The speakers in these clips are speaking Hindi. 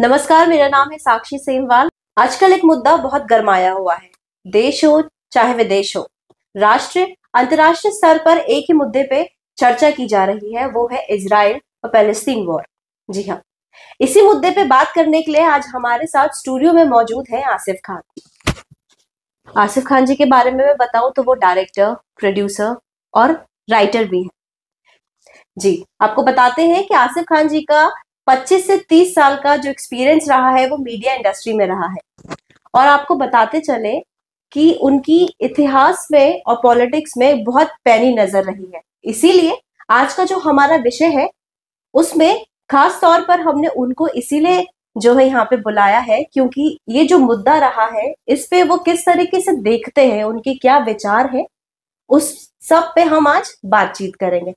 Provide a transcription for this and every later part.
नमस्कार मेरा नाम है साक्षी सेमवाल आजकल एक मुद्दा बहुत गर्माया हुआ है देश हो चाहे विदेश हो राष्ट्र अंतर्राष्ट्रीय स्तर पर एक ही मुद्दे पे चर्चा की जा रही है वो है इसराइल और पैलेस्तीन वॉर जी हाँ इसी मुद्दे पे बात करने के लिए आज हमारे साथ स्टूडियो में मौजूद है आसिफ खान आसिफ खान जी के बारे में मैं बताऊं तो वो डायरेक्टर प्रोड्यूसर और राइटर भी हैं जी आपको बताते हैं कि आसिफ खान जी का 25 से 30 साल का जो एक्सपीरियंस रहा है वो मीडिया इंडस्ट्री में रहा है और आपको बताते चले कि उनकी इतिहास में और पॉलिटिक्स में बहुत पैनी नजर रही है इसीलिए आज का जो हमारा विषय है उसमें खास तौर पर हमने उनको इसीलिए जो है यहाँ पे बुलाया है क्योंकि ये जो मुद्दा रहा है इस पे वो किस तरीके से देखते हैं उनके क्या विचार है उस सब पे हम आज बातचीत करेंगे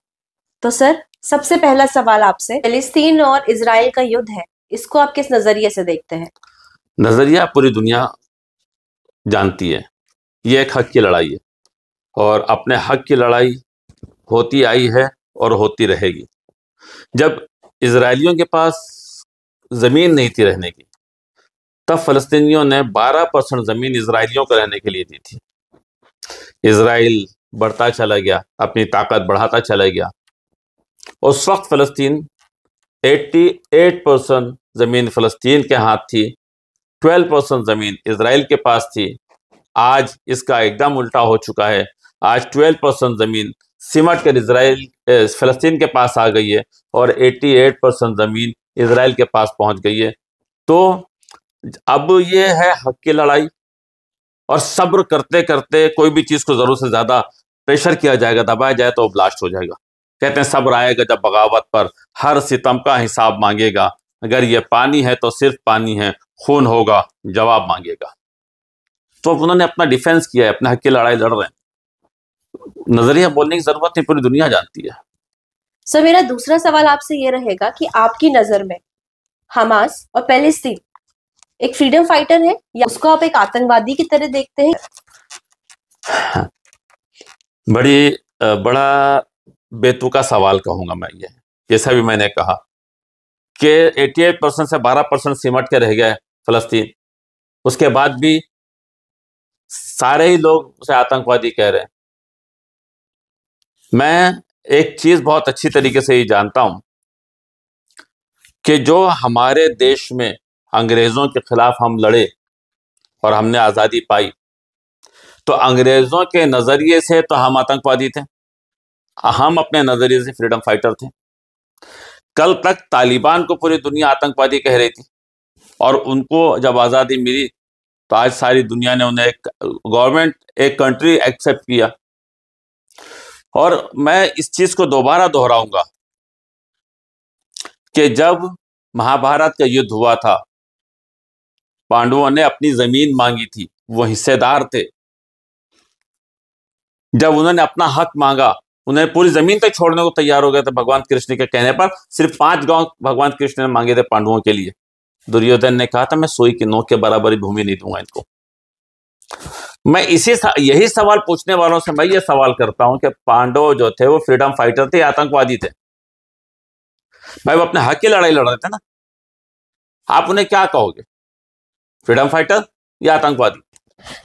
तो सर सबसे पहला सवाल आपसे फिलिस्तीन और इसराइल का युद्ध है इसको आप किस नजरिए से देखते हैं नजरिया पूरी दुनिया जानती है ये एक हक की लड़ाई है और अपने हक की लड़ाई होती आई है और होती रहेगी जब इसराइलियों के पास ज़मीन नहीं थी रहने की तब फलस्तियों ने 12 परसेंट ज़मीन इसराइलियों को रहने के लिए दी थी इसराइल बढ़ता चला गया अपनी ताकत बढ़ाता चला गया उस वक्त फ़लस्तीन 88 परसेंट ज़मीन फ़लस्तीन के हाथ थी 12 परसेंट ज़मीन इसराइल के पास थी आज इसका एकदम उल्टा हो चुका है आज 12 परसेंट ज़मीन सिमट कर इसराइल फ़लस्तीन के पास आ गई है और 88 परसेंट ज़मीन इसराइल के पास पहुंच गई है तो अब ये है हक की लड़ाई और सब्र करते करते कोई भी चीज़ को ज़रूरत से ज़्यादा प्रेशर किया जाएगा दबाया जाए तो ब्लास्ट हो जाएगा कहते हैं सब्र आएगा जब बगावत पर हर सितम का हिसाब मांगेगा अगर ये पानी है तो सिर्फ पानी है खून होगा जवाब मांगेगा तो उन्होंने अपना डिफेंस किया है अपने हक की लड़ाई लड़ रहे हैं नजरिया बोलने की जरूरत नहीं पूरी दुनिया जानती है सर मेरा दूसरा सवाल आपसे ये रहेगा कि आपकी नजर में हमास और पैलेस्तीन एक फ्रीडम फाइटर है या उसको आप एक आतंकवादी की तरह देखते हैं बड़ी बड़ा बेतुका सवाल कहूंगा मैं ये जैसा भी मैंने कहा कि 88 परसेंट से 12 परसेंट सिमट के रह गए फलस्तीन उसके बाद भी सारे ही लोग उसे आतंकवादी कह रहे हैं मैं एक चीज बहुत अच्छी तरीके से ये जानता हूं कि जो हमारे देश में अंग्रेजों के खिलाफ हम लड़े और हमने आज़ादी पाई तो अंग्रेजों के नज़रिए से तो हम आतंकवादी थे हम अपने नज़रिए से फ्रीडम फाइटर थे कल तक तालिबान को पूरी दुनिया आतंकवादी कह रही थी और उनको जब आज़ादी मिली तो आज सारी दुनिया ने उन्हें एक गवर्नमेंट एक कंट्री एक्सेप्ट किया और मैं इस चीज़ को दोबारा दोहराऊंगा कि जब महाभारत का युद्ध हुआ था पांडवों ने अपनी जमीन मांगी थी वो हिस्सेदार थे जब उन्होंने अपना हक मांगा उन्हें पूरी जमीन तक छोड़ने को तैयार हो गए थे भगवान कृष्ण के कहने पर सिर्फ पांच गांव भगवान कृष्ण ने मांगे थे पांडवों के लिए दुर्योधन ने कहा था मैं सोई की नोक के बराबर ही भूमि नहीं दूंगा इनको मैं इसी यही सवाल पूछने वालों से मैं ये सवाल करता हूं कि पांडव जो थे वो फ्रीडम फाइटर थे आतंकवादी थे भाई वो अपने हक की लड़ाई लड़ रहे थे ना आप उन्हें क्या कहोगे फ्रीडम फाइटर या आतंकवादी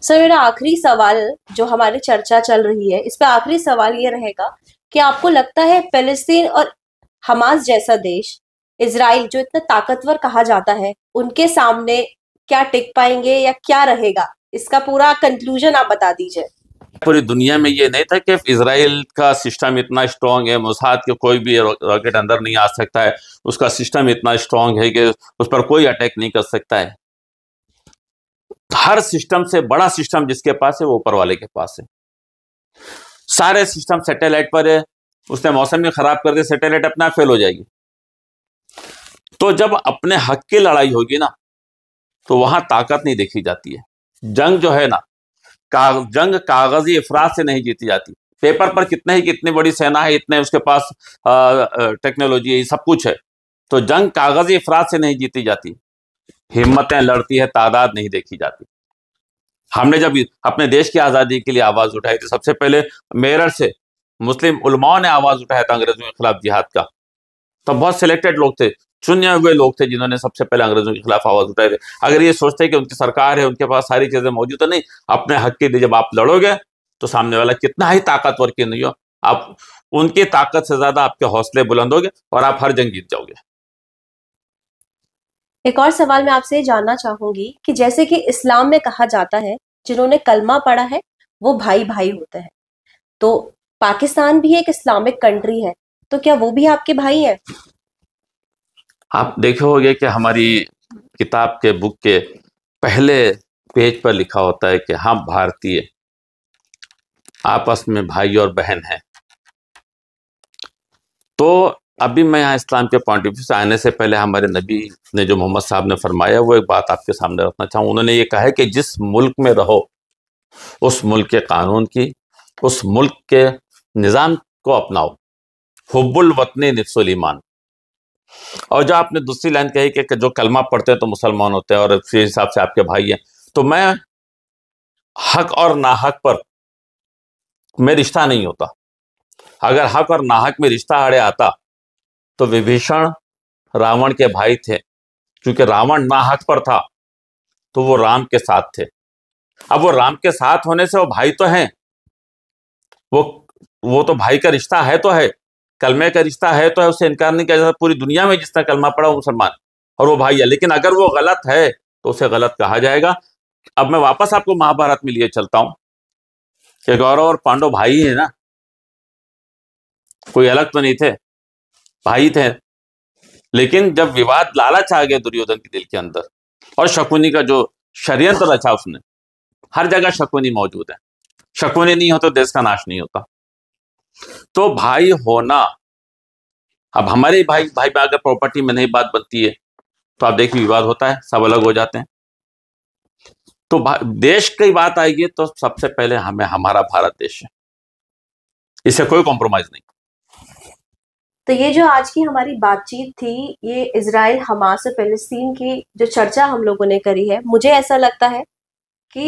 सर मेरा आखिरी सवाल जो हमारी चर्चा चल रही है इस पर आखिरी सवाल ये रहेगा कि आपको लगता है फेलिस्तीन और हमास जैसा देश इसराइल जो इतना ताकतवर कहा जाता है उनके सामने क्या टिक पाएंगे या क्या रहेगा इसका पूरा कंक्लूजन आप बता दीजिए पूरी दुनिया में ये नहीं था कि इसराइल का सिस्टम इतना स्ट्रांग है मुसाद के कोई भी रॉकेट अंदर नहीं आ सकता है उसका सिस्टम इतना स्ट्रांग है कि उस पर कोई अटैक नहीं कर सकता है हर सिस्टम से बड़ा सिस्टम जिसके पास है वो ऊपर वाले के पास है सारे सिस्टम सैटेलाइट पर है उसने मौसम भी खराब कर दिया सैटेलाइट अपना फेल हो जाएगी तो जब अपने हक की लड़ाई होगी ना तो वहां ताकत नहीं देखी जाती है जंग जो है ना का, जंग कागजी अफराज से नहीं जीती जाती पेपर पर कितने ही कितनी बड़ी सेना है इतने उसके पास टेक्नोलॉजी है सब कुछ है तो जंग कागजी अफराज से नहीं जीती जाती हिम्मतें लड़ती है तादाद नहीं देखी जाती हमने जब अपने देश की आज़ादी के लिए आवाज़ उठाई थी तो सबसे पहले मेरठ से मुस्लिम उलमाओं ने आवाज़ उठाया था अंग्रेज़ों के खिलाफ जिहाद का तो बहुत सिलेक्टेड लोग थे चुने हुए लोग थे जिन्होंने सबसे पहले अंग्रेजों के खिलाफ आवाज उठाई थी अगर ये सोचते कि उनकी सरकार है उनके पास सारी चीजें मौजूद है तो नहीं अपने हक के लिए जब आप लड़ोगे तो सामने वाला कितना ही ताकतवर क्यों नहीं हो आप उनकी ताकत से ज्यादा आपके हौसले बुलंद होगे और आप हर जंग जीत जाओगे एक और सवाल मैं आपसे जानना चाहूंगी कि जैसे कि इस्लाम में कहा जाता है जिन्होंने कलमा पढ़ा है वो भाई भाई होते हैं तो पाकिस्तान भी एक इस्लामिक कंट्री है तो क्या वो भी आपके भाई हैं आप देखोगे कि हमारी किताब के बुक के पहले पेज पर लिखा होता है कि हम भारतीय आपस में भाई और बहन हैं तो अभी मैं यहाँ इस्लाम के पॉइंट ऑफ व्यू से आने से पहले हमारे नबी ने जो मोहम्मद साहब ने फरमाया वो एक बात आपके सामने रखना चाहूँ उन्होंने ये कहा है कि जिस मुल्क में रहो उस मुल्क के कानून की उस मुल्क के निज़ाम को अपनाओ हब्बुल वतनी नफ्सुल ईमान और जो आपने दूसरी लाइन कही कि, जो कलमा पढ़ते हैं तो मुसलमान होते हैं और इसी हिसाब से आपके भाई हैं तो मैं हक और नाहक पर मैं रिश्ता नहीं होता अगर हक और नाहक में रिश्ता अड़े आता तो विभीषण रावण के भाई थे क्योंकि रावण नाहक पर था तो वो राम के साथ थे अब वो राम के साथ होने से वो भाई तो हैं वो वो तो भाई का रिश्ता है तो है कलमे का रिश्ता है तो है उसे इनकार नहीं किया जाता पूरी दुनिया में जिसने कलमा पड़ा वो मुसलमान और वो भाई है लेकिन अगर वो गलत है तो उसे गलत कहा जाएगा अब मैं वापस आपको महाभारत में लिए चलता हूं कि गौरव और पांडव भाई है ना कोई अलग तो नहीं थे भाई थे लेकिन जब विवाद लालच आ गया दुर्योधन के दिल के अंदर और शकुनी का जो षड्यंत्र रचा उसने हर जगह शकुनी मौजूद है शकुनी नहीं हो तो देश का नाश नहीं होता तो भाई होना अब हमारे भाई भाई में अगर प्रॉपर्टी में नहीं बात बनती है तो आप देखिए विवाद होता है सब अलग हो जाते हैं तो देश की बात आएगी तो सबसे पहले हमें हमारा भारत देश है इसे कोई कॉम्प्रोमाइज नहीं तो ये जो आज की हमारी बातचीत थी ये इसराइल हमास और फलस्तीन की जो चर्चा हम लोगों ने करी है मुझे ऐसा लगता है कि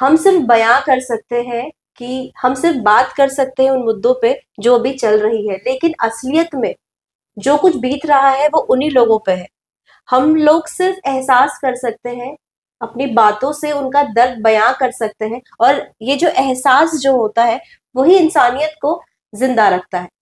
हम सिर्फ बयां कर सकते हैं कि हम सिर्फ बात कर सकते हैं उन मुद्दों पे जो अभी चल रही है लेकिन असलियत में जो कुछ बीत रहा है वो उन्हीं लोगों पे है हम लोग सिर्फ एहसास कर सकते हैं अपनी बातों से उनका दर्द बयां कर सकते हैं और ये जो एहसास जो होता है वही इंसानियत को जिंदा रखता है